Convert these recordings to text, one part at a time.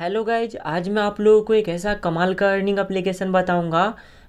hello guys आज मैं आप लोगों को एक ऐसा कमाल का अर्निंग अप्लीकेशन बताऊंगा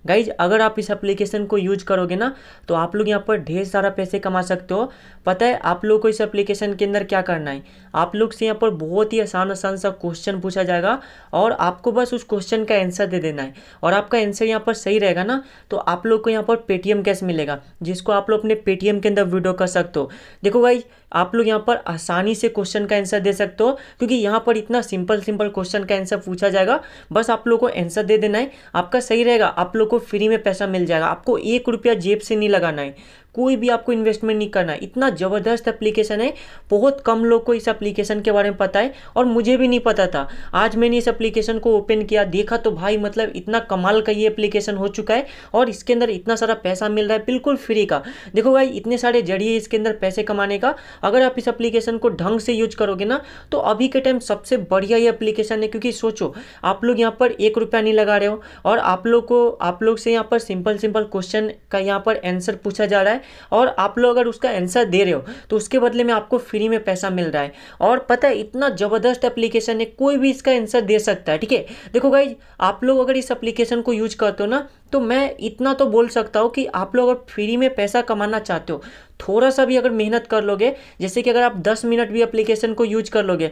गाइज अगर आप इस एप्लीकेशन को यूज करोगे ना तो आप लोग यहाँ पर ढेर सारा पैसे कमा सकते हो पता है आप लोग को इस एप्लीकेशन के अंदर क्या करना है आप लोग से यहाँ पर बहुत ही आसान आसान सा क्वेश्चन पूछा जाएगा और आपको बस उस क्वेश्चन का आंसर दे देना है और आपका आंसर यहाँ पर सही रहेगा ना तो आप लोग को यहाँ पर पेटीएम कैश मिलेगा जिसको आप लोग अपने पेटीएम के अंदर वीडियो कर सकते हो देखो भाई आप लोग यहाँ पर आसानी से क्वेश्चन का आंसर दे सकते हो क्योंकि यहाँ पर इतना सिंपल सिंपल क्वेश्चन का आंसर पूछा जाएगा बस आप लोग को आंसर दे देना है आपका सही रहेगा आप लोग को फ्री में पैसा मिल जाएगा आपको एक रुपया जेब से नहीं लगाना है कोई भी आपको इन्वेस्टमेंट नहीं करना है इतना ज़बरदस्त एप्लीकेशन है बहुत कम लोग को इस एप्लीकेशन के बारे में पता है और मुझे भी नहीं पता था आज मैंने इस एप्लीकेशन को ओपन किया देखा तो भाई मतलब इतना कमाल का ये एप्लीकेशन हो चुका है और इसके अंदर इतना सारा पैसा मिल रहा है बिल्कुल फ्री का देखो भाई इतने सारे जरिए इसके अंदर पैसे कमाने का अगर आप इस एप्लीकेशन को ढंग से यूज करोगे ना तो अभी के टाइम सबसे बढ़िया ये एप्लीकेशन है क्योंकि सोचो आप लोग यहाँ पर एक रुपया नहीं लगा रहे हो और आप लोग को आप लोग से यहाँ पर सिंपल सिंपल क्वेश्चन का यहाँ पर आंसर पूछा जा रहा है है और आप लोग अगर उसका आंसर दे रहे हो तो उसके बदले में आपको फ्री में पैसा मिल रहा है और पता है इतना ज़बरदस्त एप्लीकेशन है कोई भी इसका आंसर दे सकता है ठीक है देखो भाई आप लोग अगर इस एप्लीकेशन को यूज करते हो ना तो मैं इतना तो बोल सकता हूँ कि आप लोग अगर फ्री में पैसा कमाना चाहते हो थोड़ा सा भी अगर मेहनत कर लोगे जैसे कि अगर आप 10 मिनट भी एप्लीकेशन को यूज कर लोगे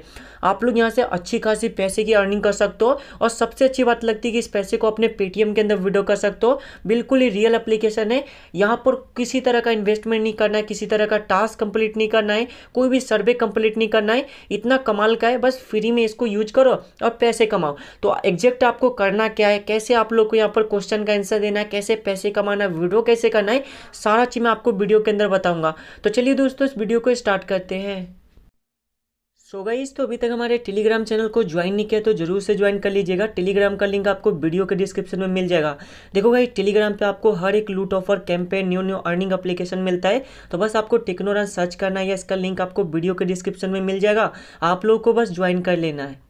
आप लोग यहाँ से अच्छी खासी पैसे की अर्निंग कर सकते हो और सबसे अच्छी बात लगती है कि इस पैसे को अपने पेटीएम के अंदर विड्रो कर सकते हो बिल्कुल ही रियल एप्लीकेशन है यहाँ पर किसी तरह का इन्वेस्टमेंट नहीं करना है किसी तरह का टास्क कंप्लीट नहीं करना है कोई भी सर्वे कंप्लीट नहीं करना है इतना कमाल का है बस फ्री में इसको यूज करो और पैसे कमाओ तो एग्जैक्ट आपको करना क्या है कैसे आप लोग को यहाँ पर क्वेश्चन का आंसर देना है कैसे पैसे कमाना है वीडियो कैसे करना है सारा चीज़ मैं आपको वीडियो के अंदर बताऊँगा तो चलिए दोस्तों इस वीडियो को स्टार्ट करते हैं सो गाइस तो अभी तक हमारे टेलीग्राम चैनल को ज्वाइन नहीं किया तो जरूर से ज्वाइन कर लीजिएगा टेलीग्राम का लिंक आपको वीडियो के डिस्क्रिप्शन में मिल जाएगा देखो भाई टेलीग्राम पे आपको हर एक लूट offer campaign new new earning application मिलता है तो बस आपको टेक्नोरन सर्च करना है इसका लिंक आपको वीडियो के डिस्क्रिप्शन में मिल जाएगा आप लोग को बस ज्वाइन कर लेना है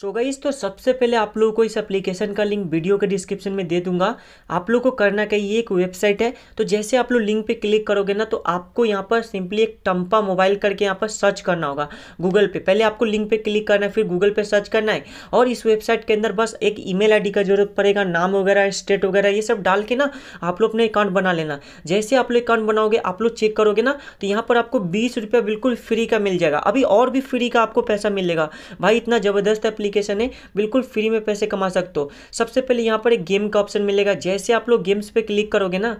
सो गई तो सबसे पहले आप लोगों को इस एप्लीकेशन का लिंक वीडियो के डिस्क्रिप्शन में दे दूंगा आप लोगों को करना क्या ये एक वेबसाइट है तो जैसे आप लोग लिंक पे क्लिक करोगे ना तो आपको यहाँ पर सिंपली एक टम्पा मोबाइल करके यहाँ पर सर्च करना होगा गूगल पे पहले आपको लिंक पे क्लिक करना है फिर गूगल पे सर्च करना है और इस वेबसाइट के अंदर बस एक ई मेल का जरूरत पड़ेगा नाम वगैरह स्टेट वगैरह ये सब डाल के ना आप लोग अपने अकाउंट बना लेना जैसे आप लोग अकाउंट बनाओगे आप लोग चेक करोगे ना तो यहाँ पर आपको बीस बिल्कुल फ्री का मिल जाएगा अभी और भी फ्री का आपको पैसा मिलेगा भाई इतना ज़बरदस्त एप्लीकेशन है बिल्कुल फ्री में पैसे कमा सकते हो सबसे पहले यहाँ पर एक गेम का ऑप्शन मिलेगा जैसे आप लोग गेम्स पे क्लिक करोगे ना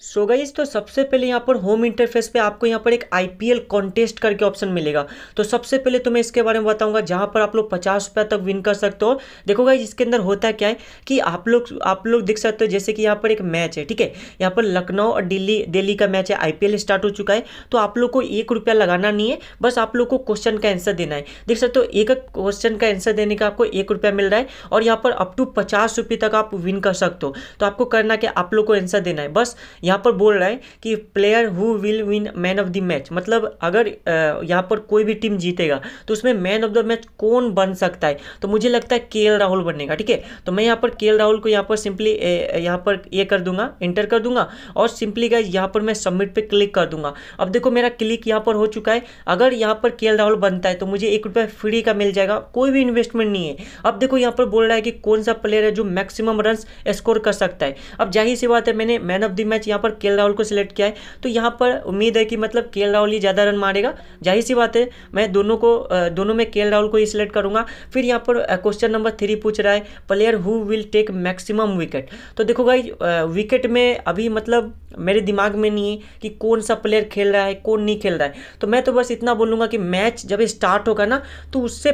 सो so गाइज तो सबसे पहले यहाँ पर होम इंटरफेस पे आपको यहाँ पर एक आईपीएल कॉन्टेस्ट करके ऑप्शन मिलेगा तो सबसे पहले तो मैं इसके बारे में बताऊंगा जहाँ पर आप लोग पचास रुपये तक विन कर सकते हो देखो गाइज इसके अंदर होता क्या है कि आप लोग आप लोग देख सकते हो जैसे कि यहाँ पर एक मैच है ठीक है यहाँ पर लखनऊ और दिल्ली दिल्ली का मैच है आई स्टार्ट हो चुका है तो आप लोग को एक रुपया लगाना नहीं है बस आप लोग को क्वेश्चन का आंसर देना है देख सकते हो एक क्वेश्चन का आंसर देने का आपको एक रुपया मिल रहा है और यहाँ पर अप टू पचास तक आप विन कर सकते हो तो आपको करना क्या आप लोग को आंसर देना है बस यहाँ पर बोल रहा है कि player who will win man of the match मतलब अगर यहाँ पर कोई भी टीम जीतेगा तो उसमें मैन ऑफ द मैच कौन बन सकता है तो मुझे लगता है के राहुल बनेगा ठीक है तो मैं यहाँ पर के राहुल को यहाँ पर सिंपली यहाँ पर ये कर दूंगा इंटर कर दूंगा और सिंपली गाइज यहाँ पर मैं सबमिट पर क्लिक कर दूंगा अब देखो मेरा क्लिक यहाँ पर हो चुका है अगर यहाँ पर के राहुल बनता है तो मुझे एक रुपये फ्री का मिल जाएगा कोई भी इन्वेस्टमेंट नहीं है अब देखो यहाँ पर बोल रहा है कि कौन सा प्लेयर है जो मैक्सिमम रन स्कोर कर सकता है अब जाहिर सी बात है मैंने मैन ऑफ द मैच यहाँ यहाँ पर के राहुल को सिलेक्ट किया है तो यहाँ पर उम्मीद है कि मतलब के राहुल ही ज़्यादा रन मारेगा जाहिर सी बात है मैं दोनों को दोनों में के राहुल को ही सिलेक्ट करूँगा फिर यहाँ पर क्वेश्चन नंबर थ्री पूछ रहा है player who will take maximum wicket तो देखो भाई विकेट में अभी मतलब मेरे दिमाग में नहीं है कि कौन सा प्लेयर खेल रहा है कौन नहीं खेल रहा है तो मैं तो बस इतना बोलूँगा कि मैच जब स्टार्ट होगा ना तो उससे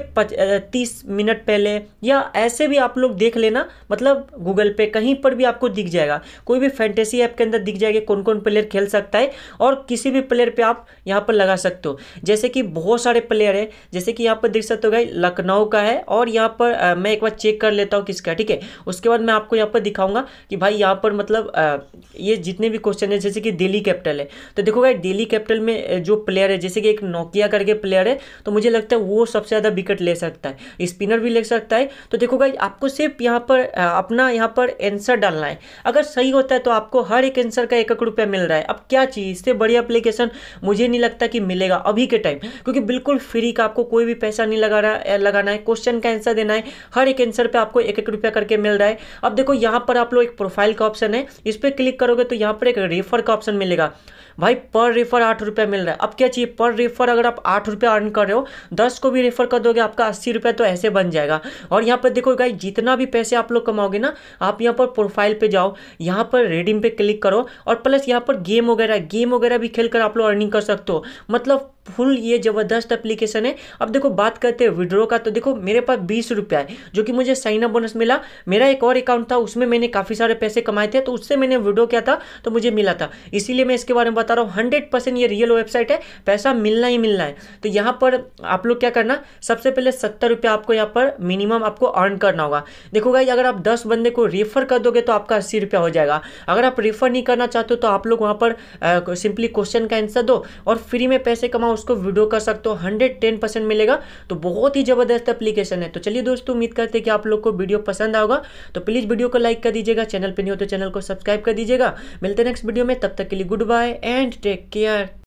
तीस मिनट पहले या ऐसे भी आप लोग देख लेना मतलब गूगल पे कहीं पर भी आपको दिख जाएगा कोई भी फैंटेसी ऐप के अंदर दिख दिख जाएगा कौन कौन प्लेयर खेल सकता है और किसी भी प्लेयर पे आप यहाँ पर लगा सकते हो जैसे कि बहुत सारे प्लेयर है जैसे कि यहाँ पर देख सकते हो गई लखनऊ का है और यहाँ पर आ, मैं एक बार चेक कर लेता हूँ किसका ठीक है उसके बाद मैं आपको यहाँ पर दिखाऊंगा कि भाई यहाँ पर मतलब आ, ये जितने भी क्वेश्चन है जैसे कि दिल्ली कैपिटल है तो देखो भाई दिल्ली कैपिटल में जो प्लेयर है जैसे कि एक नोकिया करके प्लेयर है तो मुझे लगता है वो सबसे ज़्यादा विकेट ले सकता है स्पिनर भी ले सकता है तो देखो भाई आपको सिर्फ यहाँ पर अपना यहाँ पर एंसर डालना है अगर सही होता है तो आपको हर एक आंसर सर का एक एक रुपया मिल रहा है अब क्या चाहिए इससे बड़ी एप्लीकेशन मुझे नहीं लगता कि मिलेगा अभी के टाइम क्योंकि बिल्कुल फ्री का आपको कोई भी पैसा नहीं लगा रहा लगाना है क्वेश्चन का आंसर देना है हर एक आंसर पर आपको एक एक रुपया करके मिल रहा है अब देखो यहाँ पर आप लोग एक प्रोफाइल का ऑप्शन है इस पर क्लिक करोगे तो यहाँ पर एक रेफर का ऑप्शन मिलेगा भाई पर रेफर आठ रुपया मिल रहा है अब क्या चाहिए पर रेफर अगर आप आठ रुपये अर्न कर रहे हो दस को भी रेफर कर दोगे आपका अस्सी रुपये तो ऐसे बन जाएगा और यहाँ पर देखो भाई जितना भी पैसे आप लोग कमाओगे ना आप यहाँ पर प्रोफाइल पर जाओ यहाँ पर रेडिंग पे क्लिक करो और प्लस यहाँ पर गेम वगैरह गेम वगैरह भी खेल कर आप लोग अर्निंग कर सकते हो मतलब फुल ये ज़बरदस्त एप्लीकेशन है अब देखो बात करते हैं विड्रो का तो देखो मेरे पास बीस रुपया है जो कि मुझे साइनअप बोनस मिला मेरा एक और अकाउंट था उसमें मैंने काफ़ी सारे पैसे कमाए थे तो उससे मैंने विड्रो किया था तो मुझे मिला था इसीलिए मैं इसके बारे में बता रहा हूँ हंड्रेड परसेंट ये रियल वेबसाइट है पैसा मिलना ही मिलना है तो यहाँ पर आप लोग क्या करना सबसे पहले सत्तर रुपया आपको यहाँ पर मिनिमम आपको अर्न करना होगा देखो भाई अगर आप दस बंदे को रेफर कर दोगे तो आपका अस्सी रुपया हो जाएगा अगर आप रेफर नहीं करना चाहते हो तो आप लोग वहाँ पर सिंपली क्वेश्चन का आंसर दो और फ्री में पैसे कमाओ उसको विड्रो कर सकते हो हंड्रेड टेन परसेंट मिलेगा तो बहुत ही ज़बरदस्त एप्लीकेशन है तो चलिए दोस्तों उम्मीद करते हैं कि आप लोग को वीडियो पसंद आएगा तो प्लीज़ वीडियो को लाइक कर दीजिएगा चैनल पर नहीं हो तो चैनल को सब्सक्राइब कर दीजिएगा मिलते हैं नेक्स्ट वीडियो में तब तक के लिए good bye and take care